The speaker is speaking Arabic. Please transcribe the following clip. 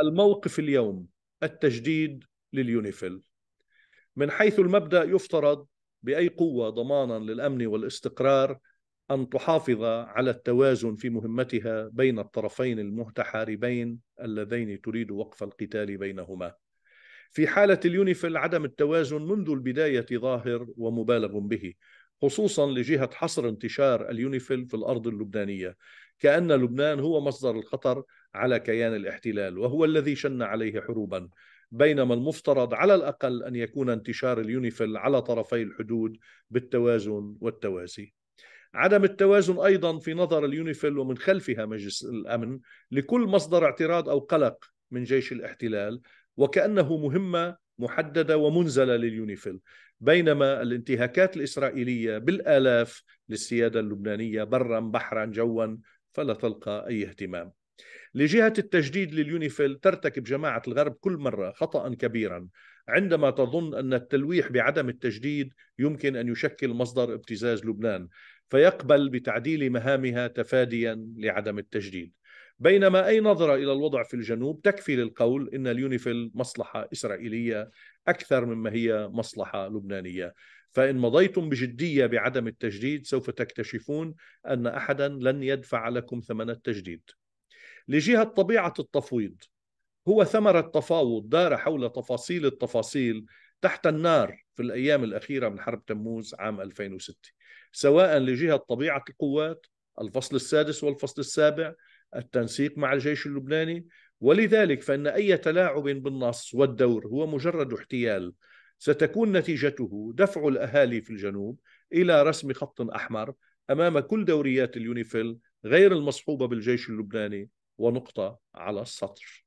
الموقف اليوم التجديد لليونيفيل من حيث المبدا يفترض باي قوه ضمانا للامن والاستقرار ان تحافظ على التوازن في مهمتها بين الطرفين المتحاربين اللذين تريد وقف القتال بينهما في حالة اليونيفيل عدم التوازن منذ البداية ظاهر ومبالغ به خصوصا لجهة حصر انتشار اليونيفيل في الأرض اللبنانية كأن لبنان هو مصدر الخطر على كيان الاحتلال وهو الذي شن عليه حروبا بينما المفترض على الأقل أن يكون انتشار اليونيفيل على طرفي الحدود بالتوازن والتوازي عدم التوازن أيضا في نظر اليونيفيل ومن خلفها مجلس الأمن لكل مصدر اعتراض أو قلق من جيش الاحتلال وكأنه مهمة محدده ومنزله لليونيفيل بينما الانتهاكات الاسرائيليه بالالاف للسياده اللبنانيه برا بحرا جوا فلا تلقى اي اهتمام. لجهه التجديد لليونيفيل ترتكب جماعه الغرب كل مره خطا كبيرا عندما تظن ان التلويح بعدم التجديد يمكن ان يشكل مصدر ابتزاز لبنان فيقبل بتعديل مهامها تفاديا لعدم التجديد. بينما أي نظرة إلى الوضع في الجنوب تكفي للقول إن اليونيفيل مصلحة إسرائيلية أكثر مما هي مصلحة لبنانية فإن مضيتم بجدية بعدم التجديد سوف تكتشفون أن أحدا لن يدفع لكم ثمن التجديد لجهة طبيعة التفويض هو ثمرة تفاوض دار حول تفاصيل التفاصيل تحت النار في الأيام الأخيرة من حرب تموز عام 2006 سواء لجهة طبيعة القوات الفصل السادس والفصل السابع التنسيق مع الجيش اللبناني ولذلك فإن أي تلاعب بالنص والدور هو مجرد احتيال ستكون نتيجته دفع الأهالي في الجنوب إلى رسم خط أحمر أمام كل دوريات اليونيفيل غير المصحوبة بالجيش اللبناني ونقطة على السطر